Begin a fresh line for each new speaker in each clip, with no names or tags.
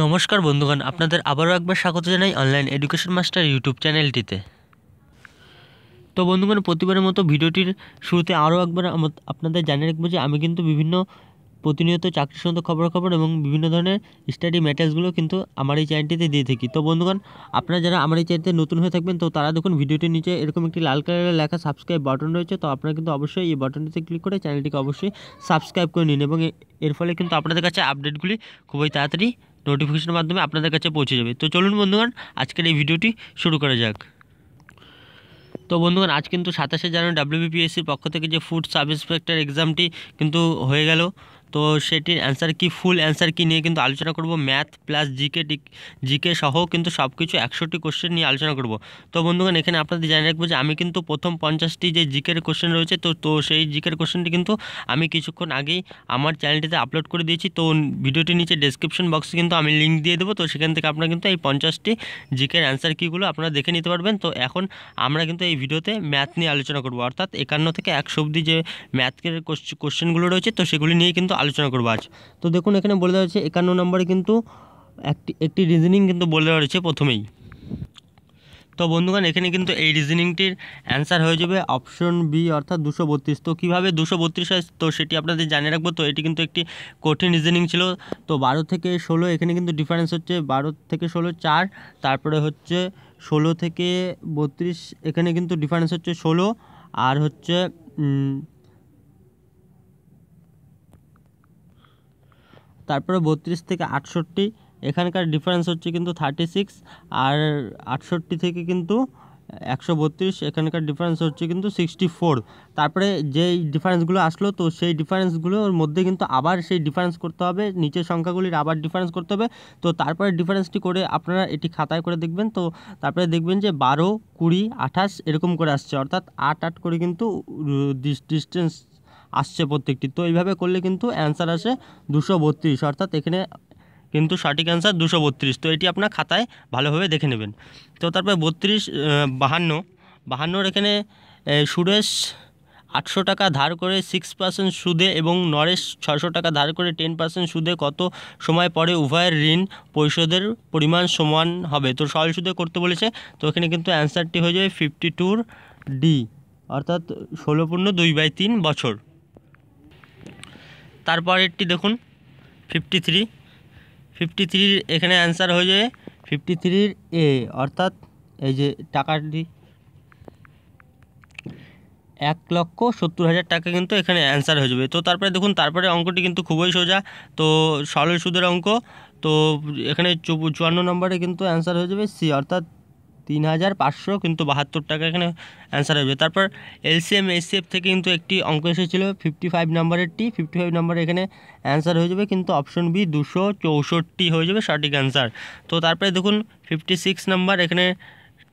নমস্কার বন্ধুগণ আপনাদের আবারও একবার স্বাগত জানাই অনলাইন এডুকেশন মাস্টার ইউটিউব চ্যানেলটিতে তো বন্ধুগণ প্রতিবারের মতো ভিডিওটির শুরুতে আরও একবার আপনাদের জানিয়ে রাখবো যে আমি কিন্তু বিভিন্ন প্রতিনিয়ত চাকরি খবর খবরাখবর এবং বিভিন্ন ধরনের স্টাডি ম্যাটারসগুলো কিন্তু আমার এই চ্যানেলটিতে দিয়ে থাকি তো বন্ধুগণ আপনারা যারা আমার এই চ্যানেলটিতে নতুন হয়ে থাকবেন তো তারা দেখুন ভিডিওটির নিচে এরকম একটি লাল কালারের লেখা সাবস্ক্রাইব বাটন রয়েছে তো আপনারা কিন্তু অবশ্যই এই বাটনটিতে ক্লিক করে চ্যানেলটিকে অবশ্যই সাবস্ক্রাইব করে নিন এবং এর ফলে কিন্তু আপনাদের কাছে আপডেটগুলি খুবই তাড়াতাড়ি নোটিফিকেশনের মাধ্যমে আপনাদের কাছে পৌঁছে যাবে তো চলুন বন্ধুগণ আজকের এই ভিডিওটি শুরু করা যাক তো বন্ধুগণ আজ কিন্তু সাতাশে জানুয়ারি ডাব্লিউবিপিএসসির পক্ষ থেকে যে ফুড সাব ইন্সপেক্টর এক্সামটি কিন্তু হয়ে গেল তো সেটির অ্যান্সার কি ফুল অ্যান্সার কি নিয়ে কিন্তু আলোচনা করব ম্যাথ প্লাস জিকে জিকে সহ কিন্তু সব কিছু একশোটি কোশ্চেন নিয়ে আলোচনা করব তো বন্ধুগণ এখানে আপনাদের জানিয়ে রাখবো যে আমি কিন্তু প্রথম পঞ্চাশটি যে জিকের কোশ্চেন রয়েছে তো তো সেই জিকের কোশ্চেনটি কিন্তু আমি কিছুক্ষণ আগেই আমার চ্যানেলটিতে আপলোড করে দিয়েছি তো ভিডিওটি নিচে ডেসক্রিপশন বক্সে কিন্তু আমি লিঙ্ক দিয়ে দেবো তো সেখান থেকে আপনারা কিন্তু এই পঞ্চাশটি জিকের অ্যান্সার কীগুলো আপনারা দেখে নিতে পারবেন তো এখন আমরা কিন্তু এই ভিডিওতে ম্যাথ নিয়ে আলোচনা করব অর্থাৎ একান্ন থেকে একশো অব্দি যে ম্যাথের কোশ্চেনগুলো রয়েছে তো সেগুলি নিয়ে কিন্তু আলোচনা করবো আজ তো দেখুন এখানে বলে দেওয়া হয়েছে একান্ন নম্বরে কিন্তু একটি একটি রিজনিং কিন্তু বলে দেওয়া হয়েছে প্রথমেই তো বন্ধুগণ এখানে কিন্তু এই রিজনিংটির অ্যান্সার হয়ে যাবে অপশন বি অর্থাৎ দুশো বত্রিশ তো কীভাবে দুশো বত্রিশ হয় তো সেটি আপনাদের জানিয়ে রাখবো তো এটি কিন্তু একটি কঠিন রিজনিং ছিল তো বারো থেকে ষোলো এখানে কিন্তু ডিফারেন্স হচ্ছে বারো থেকে ষোলো চার তারপরে হচ্ছে ষোলো থেকে বত্রিশ এখানে কিন্তু ডিফারেন্স হচ্ছে ষোলো আর হচ্ছে তারপরে বত্রিশ থেকে আটষট্টি এখানকার ডিফারেন্স হচ্ছে কিন্তু থার্টি সিক্স আর আটষট্টি থেকে কিন্তু একশো বত্রিশ এখানকার ডিফারেন্স হচ্ছে কিন্তু সিক্সটি ফোর তারপরে যেই ডিফারেন্সগুলো আসলো তো সেই ডিফারেন্সগুলোর মধ্যে কিন্তু আবার সেই ডিফারেন্স করতে হবে নিচের সংখ্যাগুলির আবার ডিফারেন্স করতে হবে তো তারপরে ডিফারেন্সটি করে আপনারা এটি খাতায় করে দেখবেন তো তারপরে দেখবেন যে বারো কুড়ি আঠাশ এরকম করে আসছে অর্থাৎ আট আট করে কিন্তু ডিস্টেন্স আসছে প্রত্যেকটি তো এইভাবে করলে কিন্তু অ্যান্সার আসে দুশো বত্রিশ অর্থাৎ এখানে কিন্তু সঠিক অ্যান্সার দুশো বত্রিশ তো এটি আপনার খাতায় ভালোভাবে দেখে নেবেন তো তারপরে বত্রিশ বাহান্ন বাহান্নর এখানে সুরেশ আটশো টাকা ধার করে সিক্স পার্সেন্ট সুদে এবং নরেশ ছশো টাকা ধার করে টেন পার্সেন্ট সুদে কত সময় পরে উভয়ের ঋণ পরিশোধের পরিমাণ সমান হবে তো সরল সুদে করতে বলেছে তো এখানে কিন্তু অ্যান্সারটি হয়ে যাবে ফিফটি টুর ডি অর্থাৎ ষোলো পূর্ণ দুই বাই তিন বছর তারপর তারপরেরটি দেখুন ফিফটি থ্রি ফিফটি থ্রির এখানে অ্যান্সার হয়ে যাবে ফিফটি থ্রির এ অর্থাৎ এই যে টাকাটি এক লক্ষ সত্তর হাজার টাকা কিন্তু এখানে অ্যান্সার হয়ে যাবে তো তারপরে দেখুন তারপরে অঙ্কটি কিন্তু খুবই সোজা তো সরল সুদের অঙ্ক তো এখানে চুয়ান্ন নম্বরে কিন্তু অ্যান্সার হয়ে যাবে সি অর্থাৎ তিন হাজার পাঁচশো কিন্তু বাহাত্তর টাকা এখানে অ্যান্সার হবে তারপর এলসিএম এসএফ থেকে কিন্তু একটি অঙ্ক এসেছিলো ফিফটি ফাইভ টি ফিফটি ফাইভ নাম্বার এখানে অ্যান্সার হয়ে যাবে কিন্তু অপশন বি দুশো চৌষট্টি হয়ে যাবে সঠিক অ্যান্সার তো তারপরে দেখুন ফিফটি সিক্স নম্বর এখানে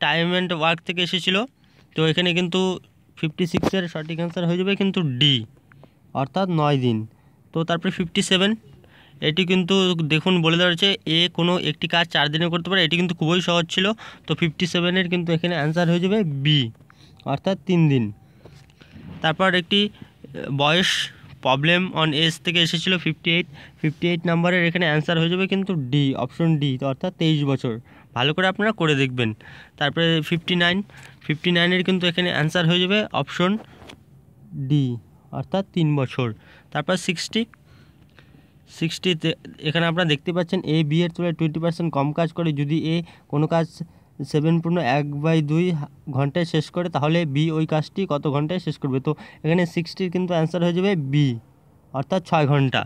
টাইম অ্যান্ড ওয়ার্ক থেকে এসেছিলো তো এখানে কিন্তু ফিফটি সিক্সের সঠিক অ্যান্সার হয়ে যাবে কিন্তু ডি অর্থাৎ নয় দিন তো তারপরে ফিফটি সেভেন এটি কিন্তু দেখুন বলে দেওয়া হয়েছে এ কোনো একটি কাজ চার দিনে করতে পারে এটি কিন্তু খুবই সহজ ছিল তো ফিফটি সেভেনের কিন্তু এখানে অ্যান্সার হয়ে যাবে বি অর্থাৎ তিন দিন তারপর একটি বয়স প্রবলেম অন এস থেকে এসেছিলো ফিফটি এইট ফিফটি এইট নাম্বারের এখানে অ্যান্সার হয়ে যাবে কিন্তু ডি অপশন ডি অর্থাৎ তেইশ বছর ভালো করে আপনারা করে দেখবেন তারপরে ফিফটি নাইন ফিফটি নাইনের কিন্তু এখানে অ্যান্সার হয়ে যাবে অপশন ডি অর্থাৎ তিন বছর তারপর সিক্সটি সিক্সটিতে এখানে আপনারা দেখতে পাচ্ছেন এ বি এর তুলনায় টোয়েন্টি পার্সেন্ট কম কাজ করে যদি এ কোনো কাজ সেভেন পূর্ণ এক বাই দুই ঘন্টায় শেষ করে তাহলে বি ওই কাজটি কত ঘন্টায় শেষ করবে তো এখানে সিক্সটির কিন্তু অ্যান্সার হয়ে যাবে বি অর্থাৎ ছয় ঘন্টা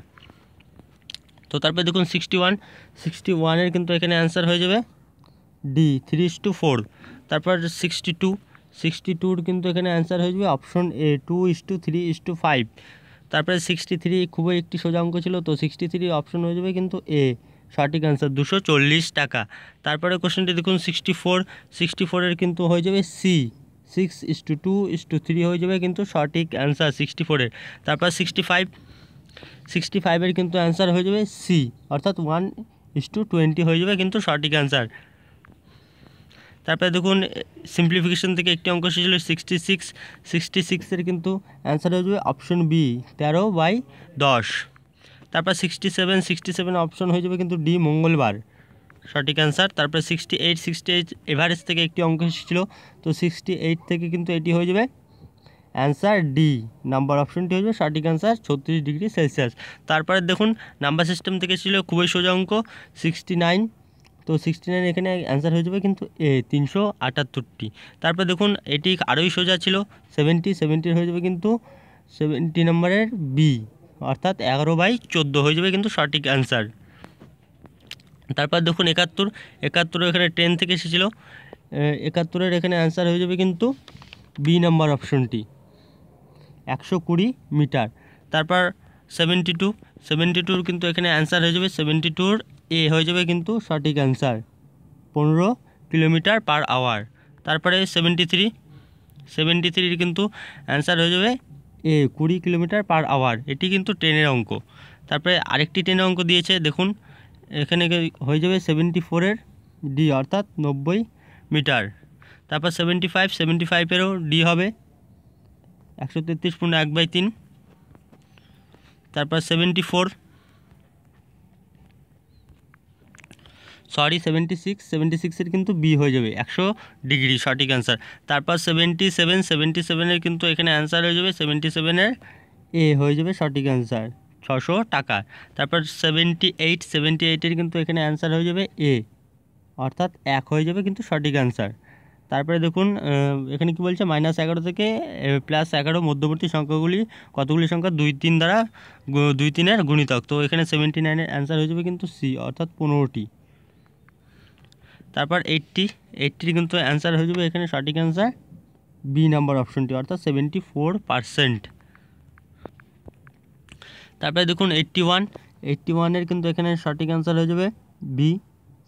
তো তারপরে দেখুন সিক্সটি ওয়ান সিক্সটি ওয়ানের কিন্তু এখানে অ্যান্সার হয়ে যাবে ডি থ্রি টু ফোর তারপর সিক্সটি টু সিক্সটি টুর কিন্তু এখানে অ্যান্সার হয়ে যাবে option A two is to three is to five তারপরে সিক্সটি থ্রি খুবই একটি সোজা অঙ্ক ছিল তো সিক্সটি থ্রি অপশন হয়ে যাবে কিন্তু এ সঠিক অ্যান্সার দুশো চল্লিশ টাকা তারপরে কোশ্চেনটি দেখুন সিক্সটি ফোর সিক্সটি ফোরের কিন্তু হয়ে যাবে C six is to two is to three হয়ে যাবে কিন্তু সঠিক অ্যান্সার সিক্সটি ফোরের তারপর সিক্সটি ফাইভ সিক্সটি ফাইভের কিন্তু অ্যান্সার হয়ে যাবে সি অর্থাৎ ওয়ান ইস টু টোয়েন্টি হয়ে যাবে কিন্তু সঠিক অ্যান্সার তারপরে দেখুন সিম্পলিফিকেশন থেকে একটি অঙ্ক এসেছিলো সিক্সটি সিক্স সিক্সটি সিক্সের কিন্তু অ্যান্সার হয়ে যাবে অপশন বি তেরো বাই দশ তারপর sixty seven sixty seven option হয়ে যাবে কিন্তু ডি মঙ্গলবার সঠিক অ্যান্সার তারপরে sixty eight sixty eight average থেকে একটি অঙ্ক এসেছিল তো সিক্সটি এইট থেকে কিন্তু এটি হয়ে যাবে অ্যান্সার ডি নাম্বার অপশনটি হয়ে যাবে সঠিক অ্যান্সার ছত্রিশ ডিগ্রি সেলসিয়াস তারপরে দেখুন নাম্বার সিস্টেম থেকে ছিল খুবই সোজা অঙ্ক সিক্সটি নাইন তো সিক্সটি নাইন এখানে অ্যান্সার হয়ে যাবে কিন্তু এ তিনশো আটাত্তরটি তারপর দেখুন এটি আরোই সোজা ছিল সেভেন্টি সেভেন্টির হয়ে যাবে কিন্তু সেভেন্টি নাম্বারের বি অর্থাৎ এগারো বাই চোদ্দো হয়ে যাবে কিন্তু সঠিক অ্যান্সার তারপর দেখুন একাত্তর একাত্তর এখানে টেন থেকে এসেছিলো একাত্তরের এখানে অ্যান্সার হয়ে যাবে কিন্তু বি নাম্বার অপশনটি একশো কুড়ি মিটার তারপর সেভেন্টি টু সেভেন্টি টুর কিন্তু এখানে অ্যান্সার হয়ে যাবে সেভেন্টি টুর এ হয়ে যাবে কিন্তু সঠিক অ্যান্সার পনেরো কিলোমিটার পার আওয়ার তারপরে সেভেন্টি থ্রি সেভেন্টি থ্রির কিন্তু অ্যান্সার হয়ে যাবে এ কুড়ি কিলোমিটার পার আওয়ার এটি কিন্তু ট্রেনের অঙ্ক তারপরে আরেকটি ট্রেনের অঙ্ক দিয়েছে দেখুন এখানে হয়ে যাবে সেভেন্টি ফোরের ডি অর্থাৎ নব্বই মিটার তারপর সেভেন্টি ফাইভ সেভেন্টি ফাইভেরও ডি হবে একশো তেত্রিশ পূর্ণ এক বাই তিন তারপর seventy four sorry seventy six seventy সিক্সের কিন্তু বি হয়ে যাবে একশো ডিগ্রি সঠিক অ্যান্সার তারপর সেভেন্টি সেভেন সেভেন্টি সেভেনের কিন্তু এখানে অ্যান্সার হয়ে যাবে সেভেন্টি সেভেনের এ হয়ে যাবে সঠিক অ্যান্সার ছশো টাকা তারপর সেভেন্টি এইট সেভেন্টি এইটের কিন্তু এখানে অ্যান্সার হয়ে যাবে এ অর্থাৎ এক হয়ে যাবে কিন্তু সঠিক অ্যান্সার তারপরে দেখুন এখানে কি বলছে মাইনাস এগারো থেকে প্লাস এগারো মধ্যবর্তী সংখ্যাগুলি কতগুলি সংখ্যা দুই তিন দ্বারা দুই তিনের গুণিতক তো এখানে সেভেন্টি নাইনের অ্যান্সার হয়ে যাবে কিন্তু সি অর্থাৎ পনেরোটি তারপর এইটটি এইটটির কিন্তু অ্যান্সার হয়ে যাবে এখানে সঠিক অ্যান্সার বি নাম্বার অপশনটি অর্থাৎ সেভেন্টি ফোর পারসেন্ট তারপরে দেখুন এইটটি ওয়ান এইটটি ওয়ানের কিন্তু এখানে সঠিক অ্যান্সার হয়ে যাবে বি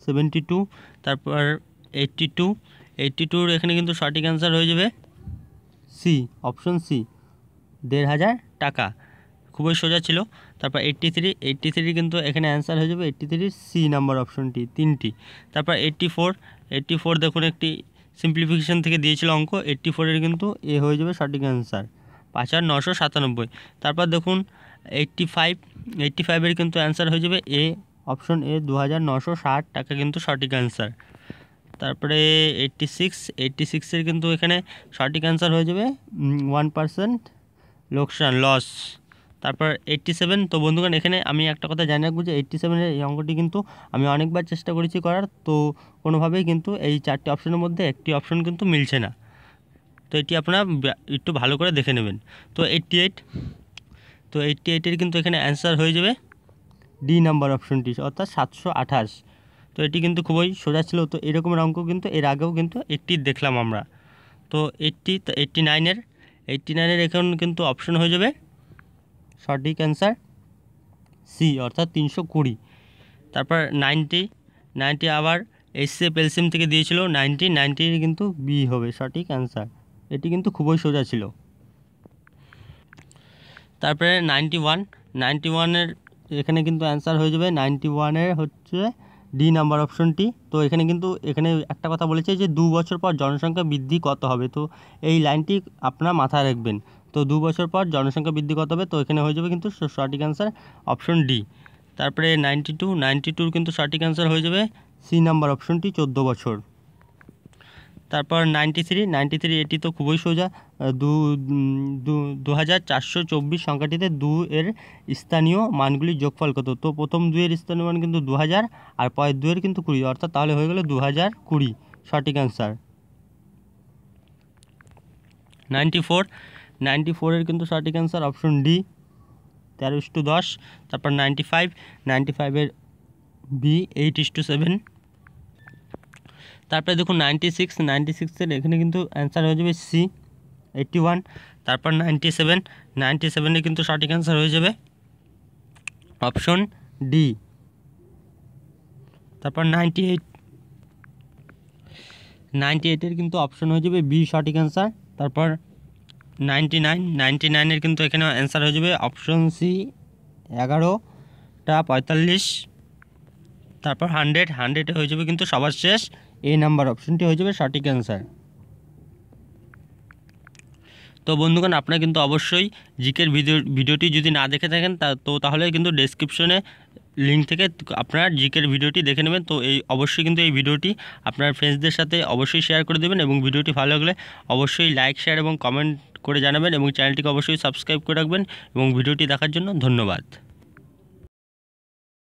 সেভেন্টি টু তারপর এইটটি টু এইটটি টুর এখানে কিন্তু সঠিক অ্যান্সার হয়ে যাবে সি অপশন সি দেড় হাজার টাকা খুবই সোজা ছিল তারপর এইট্টি থ্রি এইট্টি থ্রি কিন্তু এখানে অ্যান্সার হয়ে যাবে এইট্টি থ্রি সি নাম্বার অপশনটি তিনটি তারপর এইট্টি ফোর এইট্টি ফোর দেখুন একটি সিম্পলিফিকেশান থেকে দিয়েছিল অঙ্ক এইট্টি ফোরের কিন্তু এ হয়ে যাবে সঠিক অ্যান্সার পাঁচ হাজার নশো সাতানব্বই তারপর দেখুন এইট্টি ফাইভ এইট্টি ফাইভের কিন্তু অ্যান্সার হয়ে যাবে এ অপশন এ দু হাজার নশো ষাট টাকা কিন্তু সঠিক অ্যান্সার তারপরে এইট্টি সিক্স এইট্টি সিক্সের কিন্তু এখানে সঠিক অ্যান্সার হয়ে যাবে ওয়ান পার্সেন্ট লোকসান লস তারপর এইট্টি সেভেন তো বন্ধুগণ এখানে আমি একটা কথা জানি রাখবো যে এইট্টি সেভেনের এই অঙ্কটি কিন্তু আমি অনেকবার চেষ্টা করেছি করার তো কোনোভাবেই কিন্তু এই চারটি অপশনের মধ্যে একটি অপশন কিন্তু মিলছে না তো এটি আপনারা একটু ভালো করে দেখে নেবেন তো এইট্টি এইট তো এইট্টি এইটের কিন্তু এখানে অ্যান্সার হয়ে যাবে ডি নাম্বার অপশনটি অর্থাৎ সাতশো আঠাশ তো এটি কিন্তু খুবই সোজা ছিল তো এরকমের অঙ্ক কিন্তু এর আগেও কিন্তু এইটটি দেখলাম আমরা তো এইটটি তো এইটটি নাইনের এইট্টি নাইনের এখন কিন্তু অপশন হয়ে যাবে সঠিক অ্যান্সার সি অর্থাৎ তিনশো কুড়ি তারপর নাইনটি নাইনটি আবার এসএফ পেলসিম থেকে দিয়েছিল নাইনটি নাইনটি কিন্তু বি হবে সঠিক অ্যান্সার এটি কিন্তু খুবই সোজা ছিল তারপরে নাইনটি ওয়ান নাইনটি ওয়ানের এখানে কিন্তু অ্যান্সার হয়ে যাবে নাইনটি ওয়ানের হচ্ছে ডি নাম্বার অপশনটি তো এখানে কিন্তু এখানে একটা কথা বলেছে যে দু বছর পর জনসংখ্যা বৃদ্ধি কত হবে তো এই লাইনটি আপনার মাথায় রাখবেন তো দু বছর পর জনসংখ্যা বৃদ্ধি কত হবে তো এখানে হয়ে যাবে কিন্তু সঠিক অ্যান্সার অপশন ডি তারপরে নাইনটি টু নাইনটি টুর কিন্তু সঠিক অ্যান্সার হয়ে যাবে সি নাম্বার অপশনটি চোদ্দো বছর তারপর নাইনটি থ্রি নাইনটি থ্রি এটি তো খুবই সোজা দু দু হাজার চারশো চব্বিশ সংখ্যাটিতে দু এর স্থানীয় মানগুলি যোগফল কত তো প্রথম দুয়ের স্থানীয় মান কিন্তু দু হাজার আর পরের দুয়ের কিন্তু কুড়ি অর্থাৎ তাহলে হয়ে গেলো দু হাজার কুড়ি সঠিক অ্যান্সার নাইনটি ফোর 94 এর কিন্তু সঠিক आंसर ऑप्शन ডি 13/10 তারপর 95 95 এর বি 8/7 তারপর দেখো 96 96 এর এখানে কিন্তু आंसर होजबे सी 81 তারপর 97 97 এর কিন্তু সঠিক आंसर होजबे ऑप्शन डी তারপর 98 98 এর কিন্তু অপশন होजबे बी সঠিক आंसर তারপর নাইনটি নাইন নাইনটি নাইনের কিন্তু এখানে অ্যান্সার হয়ে যাবে অপশন সি এগারোটা পঁয়তাল্লিশ তারপর হান্ড্রেড হান্ড্রেডে হয়ে যাবে কিন্তু সবার শেষ এই নাম্বার অপশনটি হয়ে যাবে সঠিক অ্যান্সার তো বন্ধুগণ আপনারা কিন্তু অবশ্যই জিকের ভিডিও ভিডিওটি যদি না দেখে থাকেন তা তো তাহলে কিন্তু ডেসক্রিপশনে লিঙ্ক থেকে আপনার জিকের ভিডিওটি দেখে নেবেন তো এই অবশ্যই কিন্তু এই ভিডিওটি আপনার ফ্রেন্ডসদের সাথে অবশ্যই শেয়ার করে দেবেন এবং ভিডিওটি ভালো লাগলে অবশ্যই লাইক শেয়ার এবং কমেন্ট করে জানাবেন এবং চ্যানেলটিকে অবশ্যই সাবস্ক্রাইব করে রাখবেন এবং ভিডিওটি দেখার জন্য ধন্যবাদ